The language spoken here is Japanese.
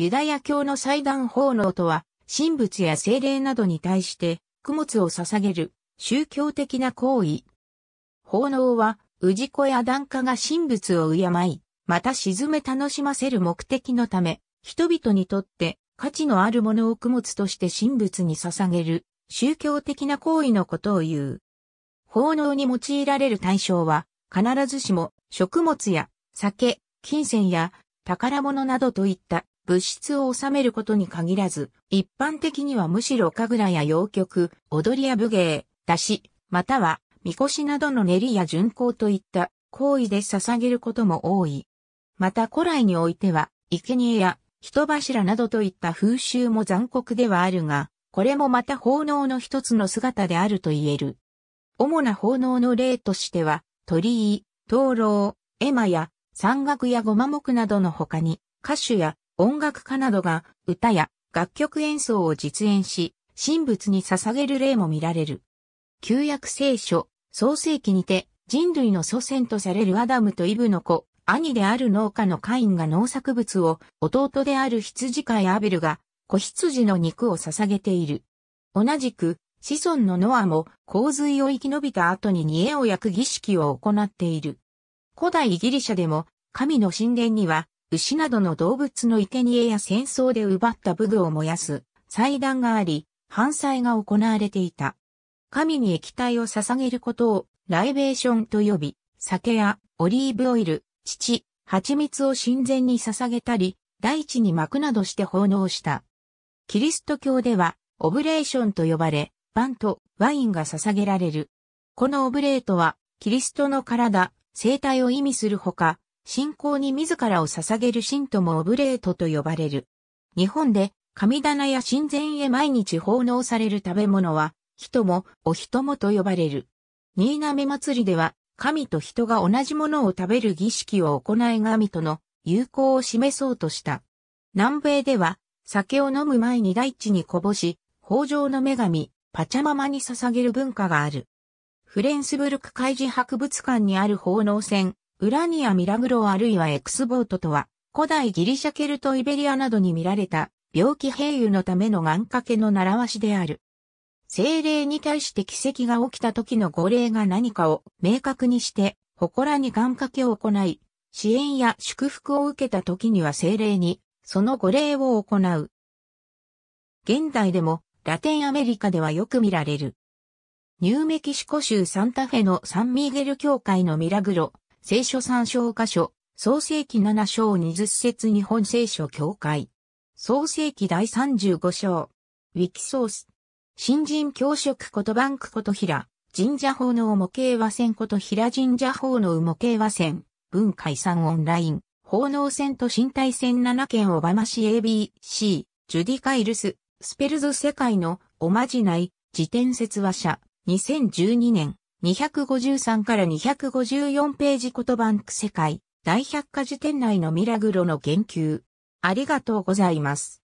ユダヤ教の祭壇奉納とは、神仏や精霊などに対して、供物を捧げる、宗教的な行為。奉納は、氏子や檀家が神仏を敬い、また沈め楽しませる目的のため、人々にとって価値のあるものを供物として神仏に捧げる、宗教的な行為のことを言う。奉納に用いられる対象は、必ずしも食物や酒、金銭や宝物などといった物質を収めることに限らず、一般的にはむしろ神楽や洋曲、踊りや武芸、出し、または、みこしなどの練りや巡行といった行為で捧げることも多い。また古来においては、生贄や人柱などといった風習も残酷ではあるが、これもまた奉納の一つの姿であると言える。主な奉納の例としては、鳥居、灯籠、絵馬や山岳やごま木などの他に、歌手や音楽家などが歌や楽曲演奏を実演し、神仏に捧げる例も見られる。旧約聖書、創世記にて人類の祖先とされるアダムとイブの子、兄である農家のカインが農作物を弟である羊飼いアベルが子羊の肉を捧げている。同じく子孫のノアも洪水を生き延びた後に煮えを焼く儀式を行っている。古代ギリシャでも神の神殿には牛などの動物の生贄や戦争で奪った武具を燃やす祭壇があり、犯祭が行われていた。神に液体を捧げることをライベーションと呼び、酒やオリーブオイル、乳、蜂蜜を神前に捧げたり、大地に巻くなどして奉納した。キリスト教では、オブレーションと呼ばれ、パンとワインが捧げられる。このオブレートは、キリストの体、生体を意味するほか、信仰に自らを捧げる信徒もオブレートと呼ばれる。日本で神棚や神前へ毎日奉納される食べ物は、人も、お人もと呼ばれる。新浪祭りでは、神と人が同じものを食べる儀式を行い神との友好を示そうとした。南米では、酒を飲む前に大地にこぼし、豊穣の女神、パチャママに捧げる文化がある。フレンスブルク海事博物館にある奉納船、ウラニア・ミラグロあるいはエクスボートとは、古代ギリシャケルトイベリアなどに見られた病気併誘のための願掛けの習わしである。精霊に対して奇跡が起きた時の号令が何かを明確にして、祠に願掛けを行い、支援や祝福を受けた時には精霊に、その号霊を行う。現代でも、ラテンアメリカではよく見られる。ニューメキシコ州サンタフェのサンミーゲル教会のミラグロ、聖書参照箇所、創世記7章20節日本聖書協会。創世記第35章。ウィキソース。新人教職ことバンクこと平。神社法の模型和線こと平神社法の模型和線。文化遺産オンライン。奉納線と身体線7件小浜市 ABC。ジュディカイルス。スペルズ世界のおまじない。自転説話者。2012年。253から254ページ言葉ンク世界大百科事典内のミラグロの言及。ありがとうございます。